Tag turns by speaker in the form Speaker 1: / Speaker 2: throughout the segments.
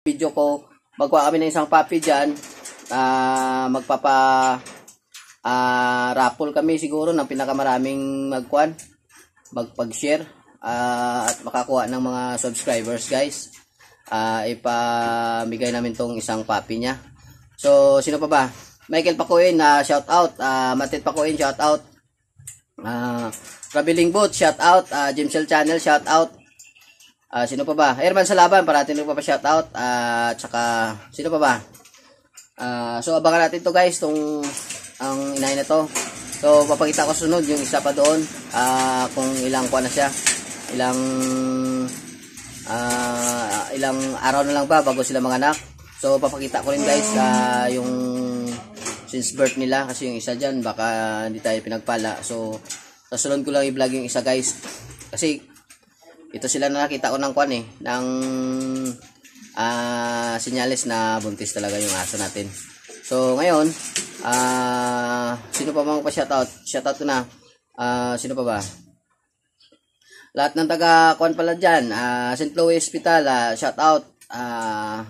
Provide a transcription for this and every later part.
Speaker 1: video ko. Magkuha kami ng isang puppy dyan. Uh, magpapa uh, raffle kami siguro ng pinakamaraming magkuhan. Magpag-share. Uh, at makakuha ng mga subscribers guys. Uh, ipamigay namin tong isang puppy niya. So, sino pa ba? Michael Pakuin, uh, shout out. Uh, Matit Pakuin, shout out. Uh, Rabiling Boot, shout out. Uh, Jimsel Channel, shout out. Uh, sino pa ba? Airman sa laban, parating nyo pa pa shoutout. Uh, ah, tsaka, sino pa ba? Uh, so, abangan natin to guys, tong ang inahin na to. So, papakita ko sunod yung isa pa doon. Uh, kung ilang kuha na siya. Ilang uh, ilang araw na lang ba bago sila manganak. So, papakita ko rin guys uh, yung since birth nila. Kasi yung isa dyan, baka hindi tayo pinagpala. So, sa sunod ko lang i-vlog yung isa guys. Kasi ito sila na nakita ko ng kwan eh, ng uh, ah, sinyalis na buntis talaga yung aso natin. So ngayon, uh, sino pa mga pa shoutout? Shoutout ko na. Uh, sino pa ba? Lahat ng taga kwan pala dyan. Uh, St. Louis Hospital, uh, shoutout. Uh,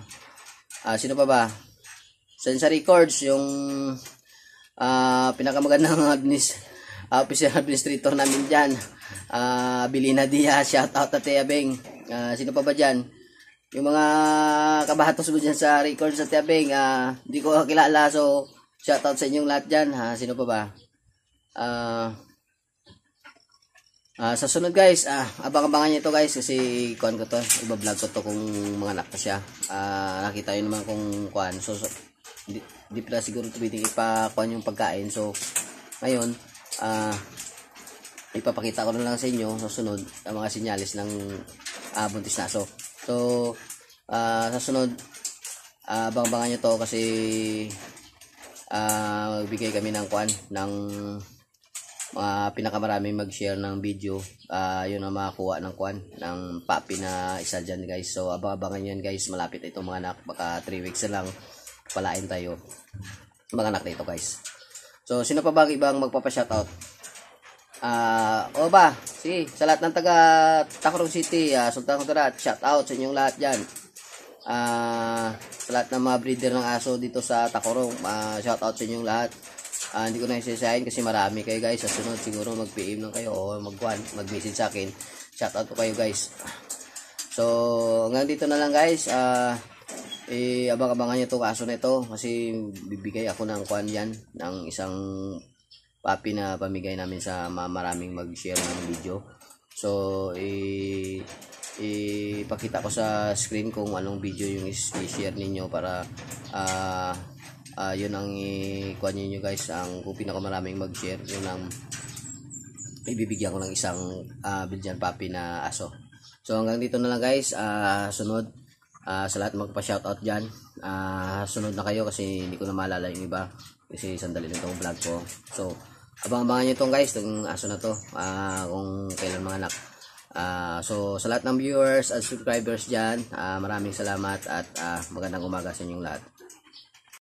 Speaker 1: uh, sino pa ba? Sensory Records, yung uh, pinakamagandang administ uh, official administrator namin dyan. Uh, ah, Bilina Diaz, shoutout out at Beng. Uh, ah, sino pa ba dyan? Yung mga kabahatos mo dyan sa record sa Tiabeng, uh, ah, hindi ko kakilala. so shoutout sa inyong lahat dyan. Ha, sino pa ba? Uh, uh, sa sunod guys, uh, abang-abangan nyo ito guys kasi kuhan ko to, Iba-vlog ko to kung mga anak ko siya. Uh, nakita yun naman kung kuhan. So, so di, di pala siguro tumiting ipakuhan yung pagkain. So, ngayon, uh, ipapakita ko na lang sa inyo sa sunod ang mga sinyalis ng uh, buntis na aso. So, uh, sa sunod, uh, bangbangan nyo to kasi uh, bigay kami ng kwan, ng mga uh, pinakamaraming mag-share ng video. Uh, yun ang makakuha ng kwan, ng papi na isa dyan guys. So, abang-abangan yan guys, malapit ito mga anak, baka 3 weeks na lang palain tayo mga anak dito guys. So, sino pa ba ibang magpapa-shoutout? Ah, uh, o ba, si, sa lahat ng taga Tacorong City, uh, Sultan Kudarat, shoutout sa inyong lahat dyan. Ah, uh, sa lahat ng mga breeder ng aso dito sa Tacorong, uh, ah, shoutout sa inyong lahat. Uh, hindi ko na isasayin kasi marami kayo guys. Sa sunod siguro mag-PM lang kayo o mag-one, sa akin. Shoutout po kayo guys. So, hanggang dito na lang guys. Ah, uh, eh abang-abangan niyo to kaso nito kasi bibigay ako ng kwan yan ng isang papi na pamigay namin sa maraming mag-share ng video. So eh ipakita ko sa screen kung anong video yung i-share ninyo para uh, uh, yun ang i-kuha ninyo guys ang kung pinakamaraming mag-share yun ang ibibigyan ko ng isang uh, Belgian puppy na aso so hanggang dito na lang guys uh, sunod uh, sa lahat magpa-shoutout dyan. Uh, sunod na kayo kasi hindi ko na maalala yung iba. Kasi sandali lang itong vlog ko. So, abang-abangan nyo itong guys, itong aso na to. Uh, kung kailan mga anak. Uh, so, sa lahat ng viewers at subscribers dyan, uh, maraming salamat at uh, magandang umaga sa inyong lahat.